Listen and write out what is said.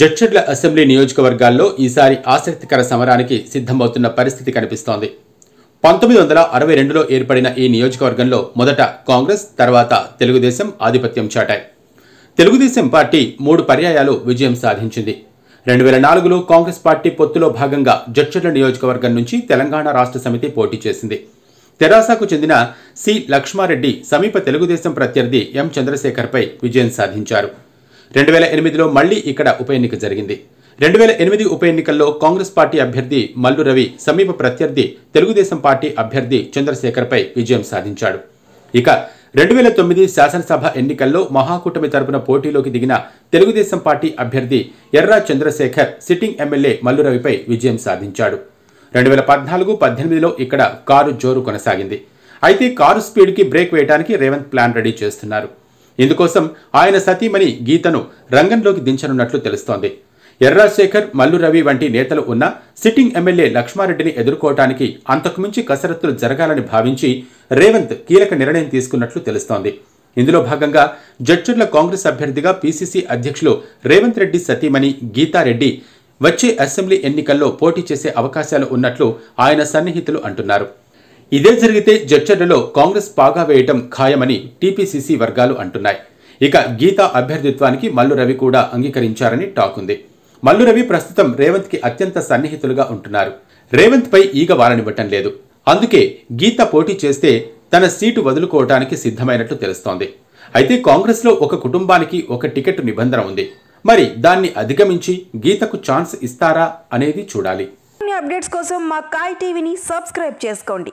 Jadcherla assembly నియోజకవర్గాల్లో ఈసారి ఆసక్తికర సమరానికి సిద్ధమవుతున్న పరిస్థితి కనిపిస్తోంది పంతొమ్మిది వందల అరవై రెండులో ఏర్పడిన ఈ నియోజకవర్గంలో మొదట కాంగ్రెస్ తర్వాత తెలుగుదేశం ఆధిపత్యం చాటాయి తెలుగుదేశం పార్టీ మూడు పర్యాయాలు విజయం సాధించింది రెండు వేల నాలుగులో కాంగ్రెస్ పార్టీ పొత్తులో భాగంగా జడ్చర్ల నియోజకవర్గం నుంచి తెలంగాణ రాష్ట్ర సమితి పోటీ చేసింది తెరాసకు చెందిన సి లక్ష్మారెడ్డి సమీప తెలుగుదేశం ప్రత్యర్థి ఎం చంద్రశేఖర్పై విజయం సాధించారు రెండు వేల ఎనిమిదిలో మళ్లీ ఇక్కడ ఉప ఎన్నిక జరిగింది రెండు వేల ఎనిమిది ఉప ఎన్నికల్లో కాంగ్రెస్ పార్టీ అభ్యర్థి మల్లు రవి సమీప ప్రత్యర్థి తెలుగుదేశం పార్టీ అభ్యర్థి చంద్రశేఖర్పై విజయం సాధించాడు ఇక రెండు వేల తొమ్మిది శాసనసభ ఎన్నికల్లో మహాకూటమి తరపున పోటీలోకి దిగిన తెలుగుదేశం పార్టీ అభ్యర్థి ఎర్రా చంద్రశేఖర్ సిట్టింగ్ ఎమ్మెల్యే మల్లురవిపై విజయం సాధించాడు రెండు వేల పద్నాలుగు పద్దెనిమిదిలో ఇక్కడ కారు జోరు కొనసాగింది అయితే కారు స్పీడ్కి బ్రేక్ వేయడానికి రేవంత్ ప్లాన్ రెడీ చేస్తున్నారు ఇందుకోసం ఆయన సతీమణి గీతను రంగంలోకి దించనున్నట్లు తెలుస్తోంది ఎర్రాశేఖర్ మల్లు రవి వంటి నేతలు ఉన్న సిట్టింగ్ ఎమ్మెల్యే లక్ష్మారెడ్డిని ఎదుర్కోవటానికి అంతకుమించి కసరత్తులు జరగాలని భావించి రేవంత్ కీలక నిర్ణయం తీసుకున్నట్లు తెలుస్తోంది ఇందులో భాగంగా జడ్చుర్ల కాంగ్రెస్ అభ్యర్థిగా పీసీసీ అధ్యక్షులు రేవంత్ రెడ్డి సతీమణి గీతారెడ్డి వచ్చే అసెంబ్లీ ఎన్నికల్లో పోటీ చేసే అవకాశాలు ఉన్నట్లు ఆయన సన్నిహితులు అంటున్నారు ఇదే జరిగితే జడ్చర్లలో కాంగ్రెస్ పాగా వేయటం ఖాయమని టీపీసీసీ వర్గాలు అంటున్నాయి ఇక గీత అభ్యర్థిత్వానికి మల్లు రవి కూడా అంగీకరించారని టాక్ ఉంది మల్లు రవి ప్రస్తుతం రేవంత్కి అత్యంత సన్నిహితులుగా ఉంటున్నారు రేవంత్ పై ఈగ వాలనివ్వటం లేదు అందుకే గీత పోటీ చేస్తే తన సీటు వదులుకోవటానికి సిద్ధమైనట్లు తెలుస్తోంది అయితే కాంగ్రెస్లో ఒక కుటుంబానికి ఒక టికెట్ నిబంధన ఉంది మరి దాన్ని అధిగమించి గీతకు ఛాన్స్ ఇస్తారా అనేది చూడాలి అప్డేట్స్ కోసం మా కాయ్ టీవీని సబ్స్క్రైబ్ చేసుకోండి